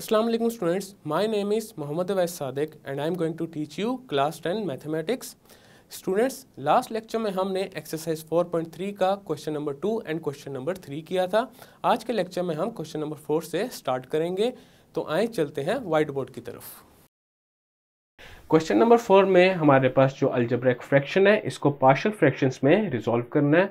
अस्सलाम वालेकुम students my name is Mohammad Awais Sadiq and I am going to teach you class ten mathematics students last lecture में हमने exercise 4.3 का question number two and question number three किया था आज के लेक्चर में हम क्वेश्चन नंबर फोर से स्टार्ट करेंगे तो आए चलते हैं वाइट बोर्ड की तरफ क्वेश्चन नंबर फोर में हमारे पास जो अल्जब्रैक फ्रैक्शन है इसको पार्शल फ्रैक्शंस में रिजॉल्व करना है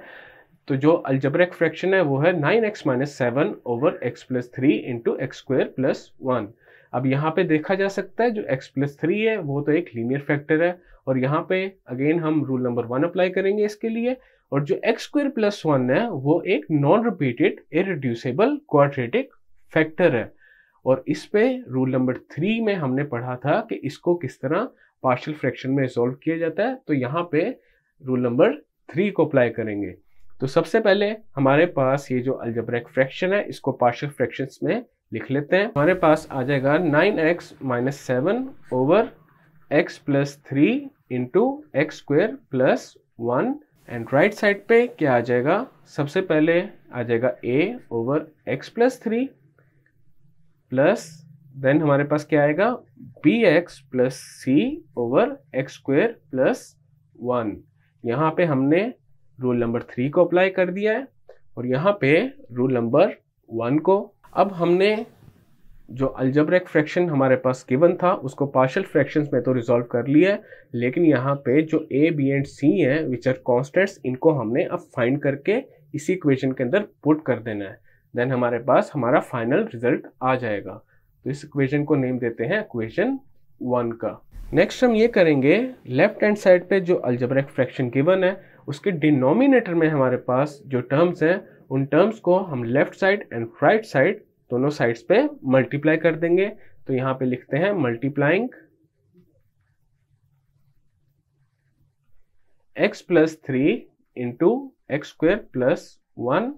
तो जो अल्जब्रिक फ्रैक्शन है वो है nine x minus seven over x plus three into x square plus one अब यहाँ पे देखा जा सकता है जो एक्स प्लस थ्री है वो तो एक लीनियर फैक्टर है और यहाँ पे अगेन हम रूल नंबर वन अप्लाई करेंगे इसके लिए और जो एक्स स्क्वेयर प्लस वन है वो एक non repeated irreducible quadratic factor है और इस पे रूल नंबर थ्री में हमने पढ़ा था कि इसको किस तरह पार्शियल फ्रैक्शन में रिजोल्व किया जाता है तो यहाँ पे रूल नंबर थ्री को अप्लाई करेंगे तो सबसे पहले हमारे पास ये जो अल्जब्रिक फ्रैक्शन है इसको पार्शियल फ्रैक्शंस में लिख लेते हैं हमारे पास आ जाएगा nine x minus seven over x plus three into x square plus one and right side पे क्या आ जाएगा सबसे पहले आ जाएगा a over x plus three plus then हमारे पास क्या आएगा b x plus c over x square plus one यहाँ पे हमने रूल नंबर थ्री को अप्लाई कर दिया है और यहाँ पे रूल नंबर वन को अब हमने जो अल्जब्रिक फ्रैक्शन हमारे पास गिवन था उसको पार्शल फ्रैक्शंस में तो रिजॉल्व कर लिया है लेकिन यहाँ पे जो ए बी एंड सी हैं विच आर कॉन्स्टेंट्स इनको हमने अब फाइंड करके इसी इक्वेशन के अंदर पुट कर देना है देन हमारे पास हमारा फाइनल रिजल्ट आ जाएगा तो इस इक्वेशन को नेम देते हैं इक्वेशन वन का नेक्स्ट हम ये करेंगे लेफ्ट हैंड साइड पे जो अल्जब्रिक फ्रैक्शन गिवन है उसके डिनोमिनेटर में हमारे पास जो टर्म्स हैं उन टर्म्स को हम left side and right side दोनों साइड्स पे मल्टीप्लाई कर देंगे तो यहां पे लिखते हैं multiplying x plus three into x square plus one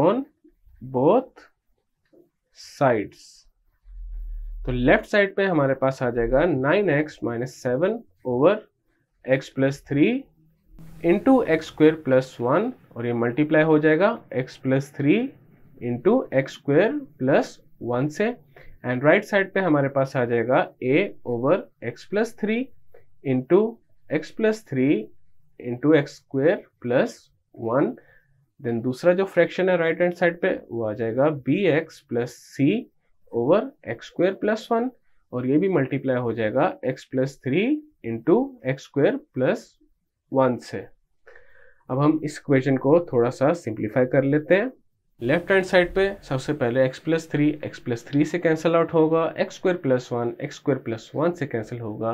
on both sides तो लेफ्ट साइड पे हमारे पास आ जाएगा nine x minus seven over x plus three into x square plus one और ये मल्टीप्लाई हो जाएगा x plus three into x square plus one से एंड राइट साइड पे हमारे पास आ जाएगा a over x plus three into x plus three into x square plus one then दूसरा जो फ्रैक्शन है राइट हैंड साइड पे वो आ जाएगा b x plus c over x square plus one और ये भी मल्टीप्लाई हो जाएगा x plus three into x square plus one से अब हम इस क्वेश्चन को थोड़ा सा सिंप्लीफाई कर लेते हैं लेफ्ट हैंड साइड पे सबसे पहले x plus three x plus three से कैंसिल आउट होगा x square plus one x square plus one से कैंसिल होगा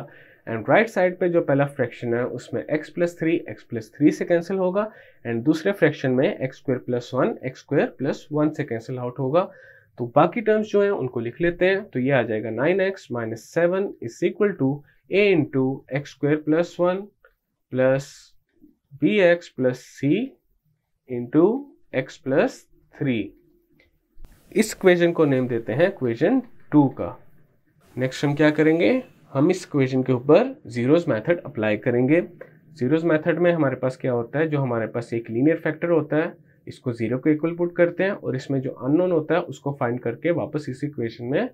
एंड राइट साइड पे जो पहला फ्रैक्शन है उसमें x plus three x plus three से कैंसिल होगा एंड दूसरे फ्रैक्शन में x square plus one x square plus one से कैंसिल आउट होगा तो बाकी टर्म्स जो हैं उनको लिख लेते हैं तो ये आ जाएगा nine x minus seven is equal to a into x square plus one plus b x plus c into x plus three इस क्वेश्चन को नेम देते हैं क्वेश्चन टू का नेक्स्ट हम क्या करेंगे हम इस क्वेश्चन के ऊपर जीरोज मेथड अप्लाई करेंगे जीरोज मेथड में हमारे पास क्या होता है जो हमारे पास एक लीनियर फैक्टर होता है इसको जीरो को इक्वल पुट करते हैं और इसमें जो अननोन होता है उसको फाइंड करके वापस इसी क्वेश्चन में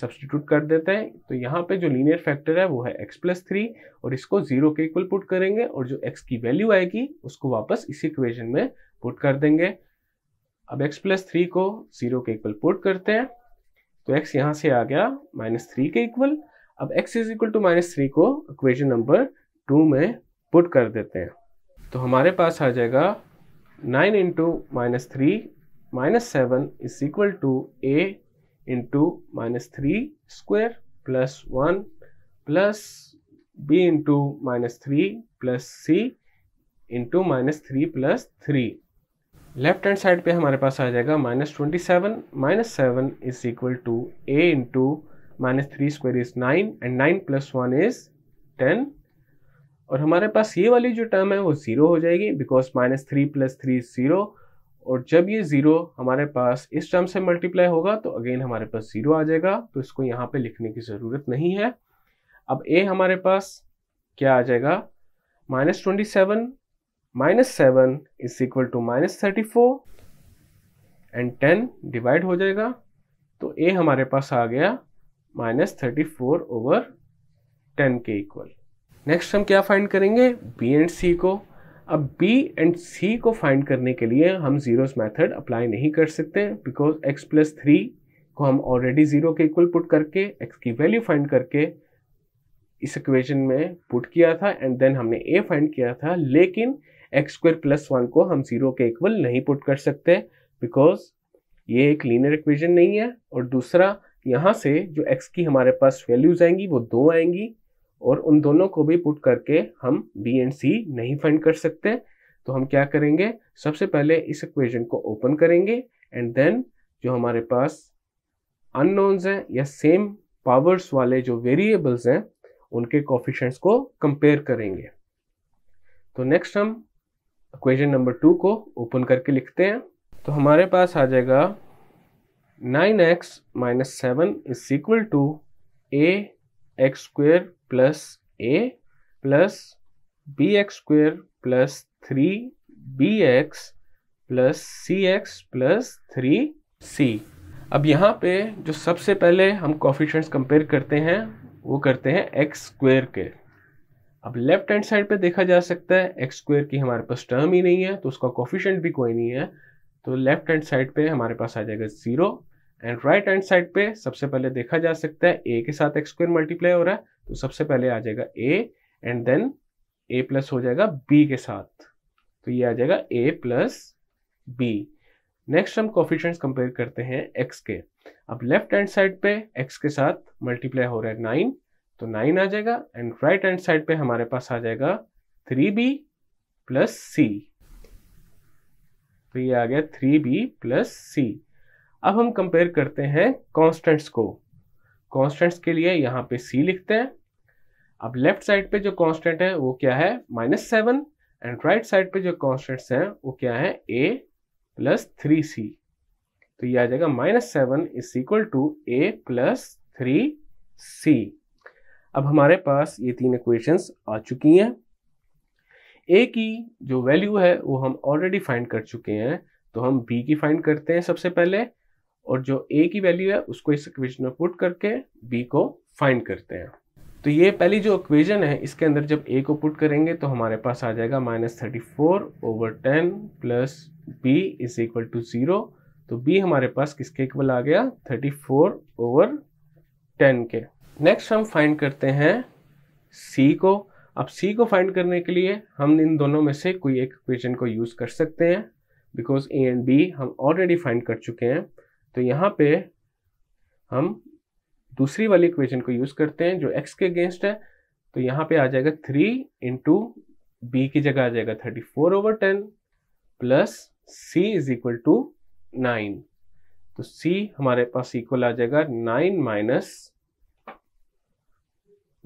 सब्सटीट्यूट कर देते हैं तो यहाँ पे जो लीनियर फैक्टर है वो है एक्स प्लस थ्री और इसको जीरो के इक्वल पुट करेंगे और जो एक्स की वैल्यू आएगी उसको वापस इसी इक्वेशन में पुट कर देंगे अब एक्स प्लस थ्री को जीरो के इक्वल पुट करते हैं तो एक्स यहाँ से आ गया माइनस थ्री के इक्वल अब x is equal to minus three को इक्वेशन नंबर टू में पुट कर देते हैं तो हमारे पास आ जाएगा nine into minus three minus seven is equal to a into minus three square plus one plus b into minus three plus c into minus three plus three left hand side पे हमारे पास आ जाएगा minus twenty seven minus seven is equal to a into minus three square is nine and nine plus one is ten और हमारे पास ये वाली जो टर्म है वो ज़ीरो हो जाएगी because minus three plus three is zero और जब ये ज़ीरो हमारे पास इस टर्म से मल्टीप्लाई होगा तो अगेन हमारे पास ज़ीरो आ जाएगा तो इसको यहाँ पे लिखने की ज़रूरत नहीं है अब ए हमारे पास क्या आ जाएगा minus twenty seven minus seven is equal to minus thirty four and ten divide हो जाएगा तो ए हमारे पास आ गया minus thirty four over ten के इक्वल नेक्स्ट हम क्या फाइंड करेंगे बी एंड सी को अब बी एंड सी को फाइंड करने के लिए हम जीरोस मेथड अप्लाई नहीं कर सकते बिकॉज एक्स प्लस थ्री को हम ऑलरेडी जीरो के इक्वल पुट करके एक्स की वैल्यू फाइंड करके इस इक्वेशन में पुट किया था एंड देन हमने ए फाइंड किया था लेकिन एक्स स्क्वायर प्लस वन को हम जीरो के इक्वल नहीं पुट कर सकते बिकॉज ये एक लीनियर इक्वेशन नहीं है और दूसरा यहाँ से जो एक्स की हमारे पास वैल्यूज आएंगी वो दो आएंगी और उन दोनों को भी पुट करके हम बी एंड सी नहीं फाइंड कर सकते तो हम क्या करेंगे सबसे पहले इस इक्वेशन को ओपन करेंगे एंड देन जो हमारे पास अननोन्स हैं या सेम पावर्स वाले जो वेरिएबल्स हैं उनके कॉफिशेंट्स को कंपेयर करेंगे तो नेक्स्ट हम इक्वेशन नंबर टू को ओपन करके लिखते हैं तो हमारे पास आ जाएगा nine x minus seven is equal to a x square plus a plus b x square plus three b x plus c x plus three c अब यहाँ पे जो सबसे पहले हम कॉफिशेंट्स कंपेयर करते हैं वो करते हैं एक्स स्क्वेयर के अब लेफ्ट हैंड साइड पे देखा जा सकता है एक्स स्क्वेयर की हमारे पास टर्म ही नहीं है तो उसका कॉफिशेंट भी कोई नहीं है तो लेफ्ट हैंड साइड पे हमारे पास आ जाएगा zero and right hand side पे सबसे पहले देखा जा सकता है ए के साथ एक्स स्क्वेयर मल्टीप्लाई हो रहा है तो सबसे पहले आ जाएगा a and then a plus हो जाएगा बी के साथ तो ये आ जाएगा ए प्लस बी नेक्स्ट हम कॉफिशेंट्स कंपेयर करते हैं एक्स के अब लेफ्ट हैंड साइड पे एक्स के साथ मल्टीप्लाई हो रहा है नाइन तो नाइन आ जाएगा एंड राइट हैंड साइड पे हमारे पास आ जाएगा थ्री बी प्लस सी तो ये आ गया थ्री बी प्लस सी अब हम कंपेयर करते हैं कॉन्स्टेंट्स को कॉन्स्टेंट्स के लिए यहाँ पे सी लिखते हैं अब लेफ्ट साइड पे जो कॉन्स्टेंट है वो क्या है minus seven and right side पे जो कॉन्स्टेंट्स हैं वो क्या है ए प्लस थ्री सी तो ये आ जाएगा minus seven is equal to a plus three c अब हमारे पास ये तीन इक्वेशंस आ चुकी हैं ए की जो वैल्यू है वो हम ऑलरेडी फाइंड कर चुके हैं तो हम बी की फाइंड करते हैं सबसे पहले और जो ए की वैल्यू है उसको इस इक्वेशन में पुट करके बी को फाइंड करते हैं तो ये पहली जो इक्वेशन है इसके अंदर जब ए को पुट करेंगे तो हमारे पास आ जाएगा minus thirty four over ten plus b is equal to zero तो बी हमारे पास किसके इक्वल आ गया थर्टी फोर ओवर टेन के नेक्स्ट हम फाइंड करते हैं सी को अब सी को फाइंड करने के लिए हम इन दोनों में से कोई एक इक्वेशन को यूज़ कर सकते हैं बिकॉज ए एंड बी हम ऑलरेडी फाइंड कर चुके हैं तो यहाँ पे हम दूसरी वाली इक्वेशन को यूज़ करते हैं जो एक्स के अगेंस्ट है तो यहाँ पे आ जाएगा थ्री इंटू बी की जगह आ जाएगा thirty four over ten plus c is equal to nine तो सी हमारे पास इक्वल आ जाएगा nine minus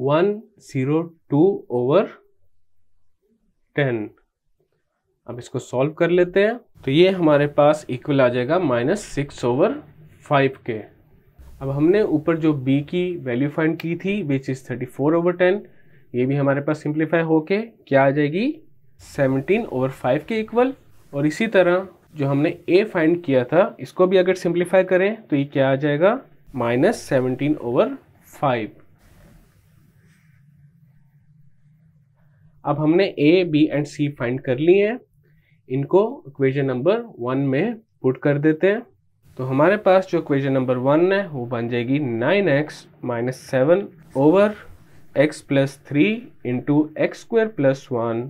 one zero two over ten अब इसको सॉल्व कर लेते हैं तो ये हमारे पास इक्वल आ जाएगा माइनस सिक्स ओवर फाइव के अब हमने ऊपर जो b की वैल्यू फाइंड की थी which is thirty four over ten ये भी हमारे पास सिंप्लीफाई होके क्या आ जाएगी सेवनटीन ओवर फाइव के इक्वल और इसी तरह जो हमने a फाइंड किया था इसको भी अगर सिंप्लीफाई करें तो ये क्या आ जाएगा माइनस सेवनटीन ओवर फाइव अब हमने a, b and c find कर लिए हैं इनको इक्वेशन नंबर वन में पुट कर देते हैं तो हमारे पास जो इक्वेशन नंबर वन है वो बन जाएगी nine x minus seven over x plus three into x square plus one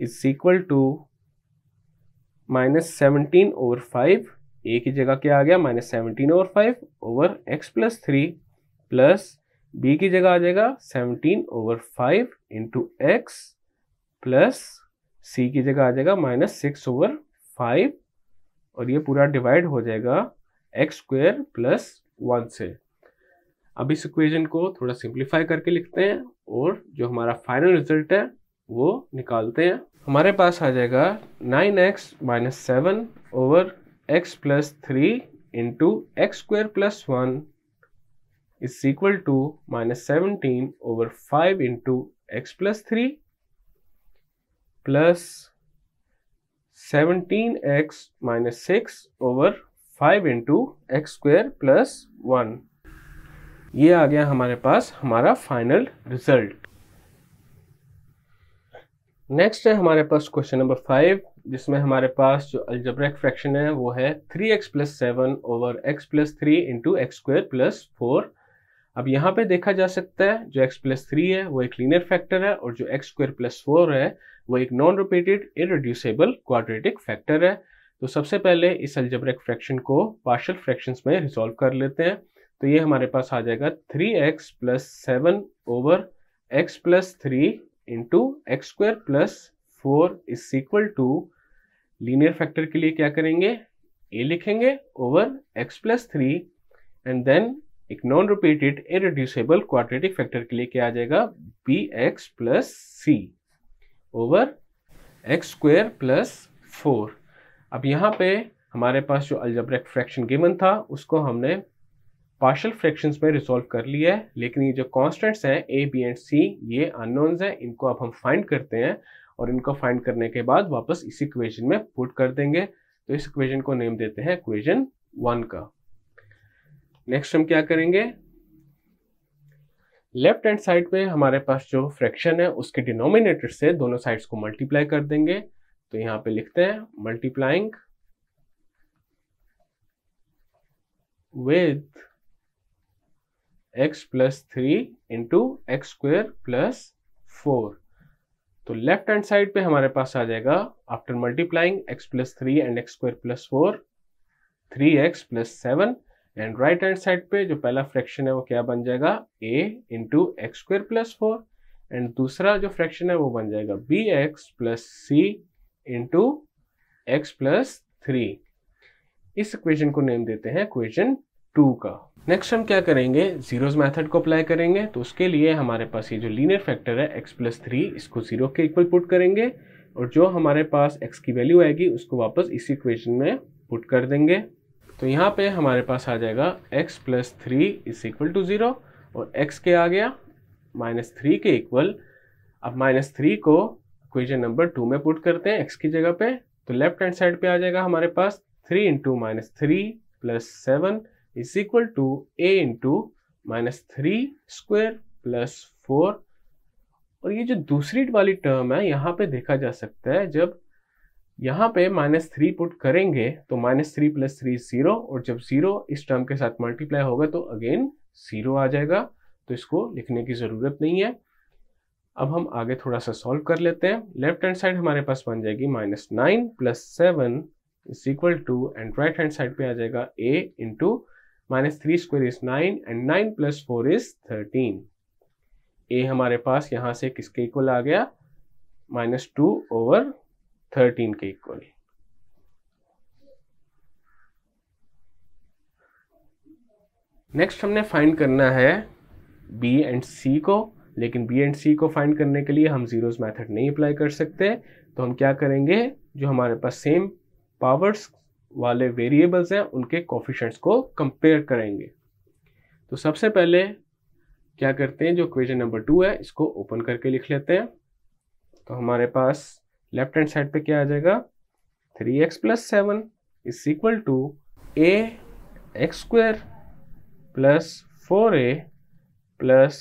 is equal to minus seventeen over five a की जगह क्या आ गया minus seventeen over five over x plus three plus b की जगह आ जाएगा seventeen over five into x plus c की जगह आ जाएगा माइनस सिक्स ओवर फाइव और ये पूरा डिवाइड हो जाएगा एक्स स्क्वेयर प्लस वन से अब इस इक्वेशन को थोड़ा सिंप्लीफाई करके लिखते हैं और जो हमारा फाइनल रिजल्ट है वो निकालते हैं हमारे पास आ जाएगा nine x minus seven over x plus three into x square plus one is equal to minus seventeen over five into x plus three plus seventeen x minus six over five into x square plus one ये आ गया हमारे पास हमारा final result next है हमारे पास question number five जिसमें हमारे पास जो अल्जब्रिक फ्रैक्शन है वो है three x plus seven over x plus three into x square plus four अब यहाँ पे देखा जा सकता है जो एक्स प्लस थ्री है वो एक लीनियर फैक्टर है और जो एक्स स्क्वायर प्लस फोर है वो एक non repeated irreducible quadratic factor है तो सबसे पहले इस अल्जब्रिक फ्रैक्शन को पार्शल फ्रैक्शंस में रिजोल्व कर लेते हैं तो ये हमारे पास आ जाएगा three x plus seven over x plus three into x square plus four is equal to linear factor के लिए क्या करेंगे ए लिखेंगे over x plus three and then एक non repeated irreducible quadratic factor के लिए क्या आ जाएगा b x plus c over x square plus four अब यहाँ पे हमारे पास जो अल्जब्रेक फ्रैक्शन गिवन था उसको हमने पार्शल फ्रैक्शंस में रिसॉल्व कर लिया है लेकिन ये जो कॉन्स्टेंट्स हैं ए बी एंड सी ये अननोन्स हैं इनको अब हम फाइंड करते हैं और इनको फाइंड करने के बाद वापस इसी इक्वेशन में पुट कर देंगे तो इस इक्वेशन को नेम देते हैं इक्वेशन वन का नेक्स्ट हम क्या करेंगे लेफ्ट हैंड साइड पे हमारे पास जो फ्रैक्शन है उसके डिनोमिनेटर से दोनों साइड्स को मल्टीप्लाई कर देंगे तो यहां पे लिखते हैं multiplying with x plus three into x square plus four तो लेफ्ट हैंड साइड पे हमारे पास आ जाएगा after multiplying x plus three and x square plus four three x plus seven and right hand side पे जो पहला fraction है वो क्या बन जाएगा a into x square plus four and दूसरा जो फ्रैक्शन है वो बन जाएगा b x plus c into x plus three इस इक्वेशन को नेम देते हैं इक्वेशन टू का नेक्स्ट हम क्या करेंगे जीरोज मेथड को अप्लाई करेंगे तो उसके लिए हमारे पास ये जो लीनियर फैक्टर है एक्स प्लस थ्री इसको जीरो के इक्वल पुट करेंगे और जो हमारे पास एक्स की वैल्यू आएगी उसको वापस इसी इक्वेशन में पुट कर देंगे तो यहाँ पे हमारे पास आ जाएगा x plus three is equal to zero और x के आ गया माइनस थ्री के इक्वल अब माइनस थ्री को क्वेश्चन नंबर टू में पुट करते हैं x की जगह पे तो लेफ्ट हैंड साइड पे आ जाएगा हमारे पास three into minus three plus seven is equal to a into minus three square plus four और ये जो दूसरी वाली टर्म है यहाँ पे देखा जा सकता है जब यहाँ पे माइनस थ्री पुट करेंगे तो minus three plus three zero और जब जीरो इस टर्म के साथ मल्टीप्लाई होगा तो अगेन जीरो आ जाएगा तो इसको लिखने की ज़रूरत नहीं है अब हम आगे थोड़ा सा सॉल्व कर लेते हैं लेफ्ट हैंड साइड हमारे पास बन जाएगी minus nine plus seven is equal to and right hand side पे आ जाएगा a into minus three square is nine and nine plus four is thirteen a हमारे पास यहां से किसके इक्वल आ गया माइनस टू ओवर थर्टीन के इक्वल नेक्स्ट हमने फाइंड करना है बी एंड सी को लेकिन बी एंड सी को फाइंड करने के लिए हम जीरोस मेथड नहीं अप्लाई कर सकते तो हम क्या करेंगे जो हमारे पास सेम पावर्स वाले वेरिएबल्स हैं उनके कॉफिशेंट्स को कंपेयर करेंगे तो सबसे पहले क्या करते हैं जो क्वेश्चन नंबर टू है इसको ओपन करके लिख लेते हैं तो हमारे पास लेफ्ट हैंड साइड पे क्या आ जाएगा three x plus seven is equal to a x square plus four a plus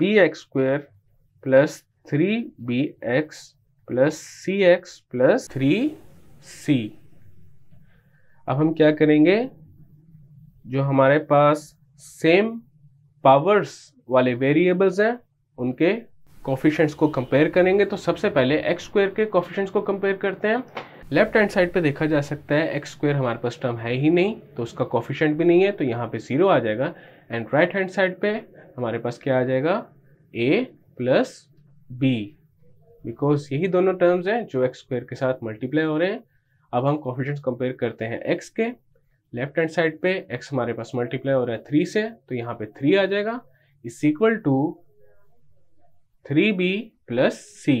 b x square plus three b x plus c x plus three c अब हम क्या करेंगे जो हमारे पास सेम पावर्स वाले वेरिएबल्स हैं उनके कॉफिशेंट्स को कंपेयर करेंगे तो सबसे पहले एक्स स्क्वायर के कॉफिशेंट्स को कंपेयर करते हैं लेफ्ट हैंड साइड पे देखा जा सकता है एक्स स्क्वायर हमारे पास टर्म है ही नहीं तो उसका कॉफिशेंट भी नहीं है तो यहाँ पे जीरो आ जाएगा एंड राइट हैंड साइड पे हमारे पास क्या आ जाएगा ए प्लस बी बिकॉज यही दोनों टर्म्स हैं जो एक्स स्क्वायर के साथ मल्टीप्लाई हो रहे हैं अब हम कॉफिशेंट्स कंपेयर करते हैं एक्स के लेफ्ट हैंड साइड पे एक्स हमारे पास मल्टीप्लाई हो रहा है थ्री से तो यहाँ पे थ्री आ जाएगा is equal to three b plus c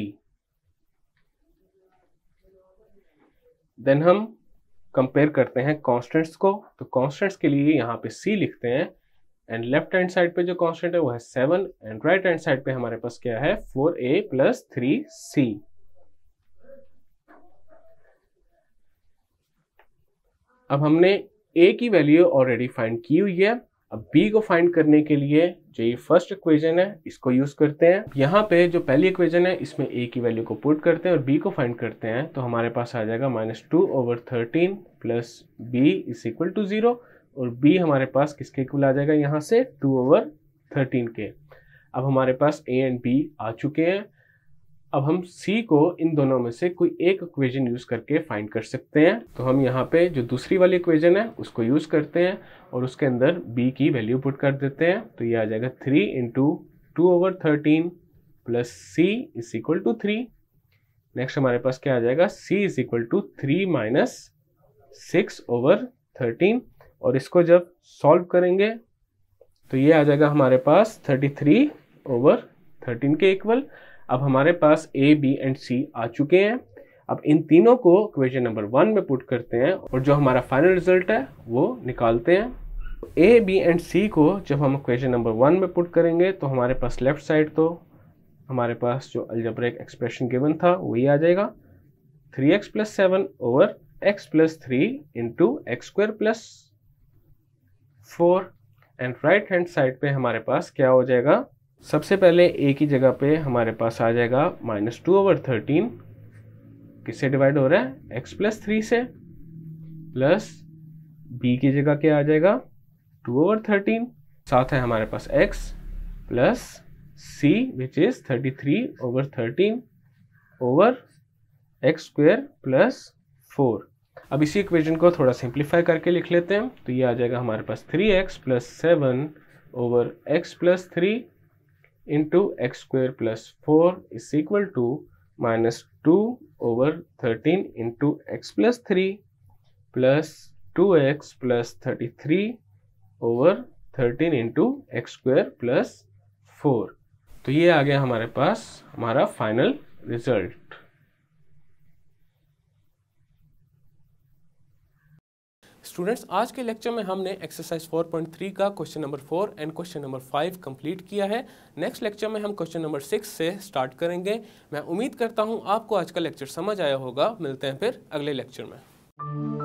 then हम कंपेयर करते हैं कांस्टेंट्स को तो कांस्टेंट्स के लिए यहां पे सी लिखते हैं एंड लेफ्ट हैंड साइड पे जो कांस्टेंट है वो है seven and right hand side पे हमारे पास क्या है four a plus three c अब हमने ए की वैल्यू ऑलरेडी फाइंड की हुई है अब b को फाइंड करने के लिए जो ये फर्स्ट इक्वेजन है इसको यूज करते हैं यहाँ पे जो पहली इक्वेजन है इसमें a की वैल्यू को पुट करते हैं और b को फाइंड करते हैं तो हमारे पास आ जाएगा minus two over thirteen plus b is equal to zero और b हमारे पास किसके इक्वल आ जाएगा यहाँ से टू ओवर थर्टीन के अब हमारे पास a एंड b आ चुके हैं अब हम C को इन दोनों में से कोई एक इक्वेजन यूज़ करके फाइंड कर सकते हैं तो हम यहाँ पे जो दूसरी वाली इक्वेजन है उसको यूज़ करते हैं और उसके अंदर B की वैल्यू पुट कर देते हैं तो ये आ जाएगा three into two over thirteen plus c is equal to three next हमारे पास क्या आ जाएगा C is equal to three minus six over thirteen और इसको जब सॉल्व करेंगे तो ये आ जाएगा हमारे पास थर्टी थ्री ओवर थर्टीन के इक्वल अब हमारे पास ए बी एंड सी आ चुके हैं अब इन तीनों को क्वेश्चन नंबर वन में पुट करते हैं और जो हमारा फाइनल रिजल्ट है वो निकालते हैं ए बी एंड सी को जब हम क्वेश्चन नंबर वन में पुट करेंगे तो हमारे पास लेफ्ट साइड तो हमारे पास जो अल्जब्रेक एक्सप्रेशन गिवन था वही आ जाएगा three x plus seven over x plus three into x square plus four and right hand side पे हमारे पास क्या हो जाएगा सबसे पहले ए की जगह पे हमारे पास आ जाएगा माइनस टू ओवर थर्टीन किससे डिवाइड हो रहा है एक्स प्लस थ्री से प्लस बी की जगह क्या आ जाएगा टू ओवर थर्टीन साथ है हमारे पास x plus c which is thirty three over thirteen over x square plus four अब इसी इक्वेशन को थोड़ा सिंप्लीफाई करके लिख लेते हैं तो ये आ जाएगा हमारे पास three x plus seven over x plus three into x square plus 4 is equal to minus 2 over 13 into x plus 3 plus 2x plus 33 over 13 into x square plus 4 तो ये आ गया हमारे पास हमारा फाइनल रिजल्ट स्टूडेंट्स आज के lecture में हमने एक्सरसाइज 4.3 का question number four and question number five complete किया है नेक्स्ट लेक्चर में हम क्वेश्चन नंबर सिक्स से स्टार्ट करेंगे मैं उम्मीद करता हूँ आपको आज का लेक्चर समझ आया होगा मिलते हैं फिर अगले लेक्चर में